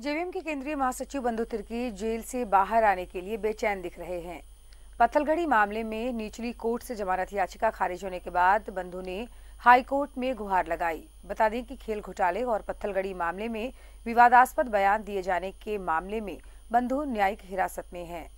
JVM के केंद्रीय महासचिव बंधु तिर्की जेल से बाहर आने के लिए बेचैन दिख रहे हैं पत्थलगढ़ी मामले में निचली कोर्ट से जमानत याचिका खारिज होने के बाद बंधु ने हाई कोर्ट में गुहार लगाई बता दें कि खेल घोटाले और पत्थलगढ़ी मामले में विवादास्पद बयान दिए जाने के मामले में बंधु न्यायिक हिरासत में हैं